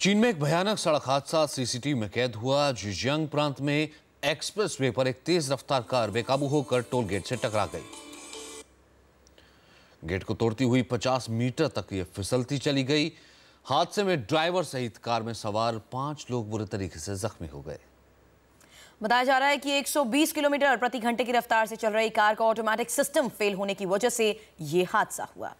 चीन में एक भयानक सड़क हादसा सीसीटीवी में कैद हुआ जिजियांग प्रांत में एक्सप्रेसवे पर एक तेज रफ्तार कार बेकाबू होकर टोल गेट से टकरा गई गेट को तोड़ती हुई 50 मीटर तक यह फिसलती चली गई हादसे में ड्राइवर सहित कार में सवार पांच लोग बुरे तरीके से जख्मी हो गए बताया जा रहा है कि 120 किलोमीटर प्रति घंटे की रफ्तार से चल रही कार का ऑटोमेटिक सिस्टम फेल होने की वजह से यह हादसा हुआ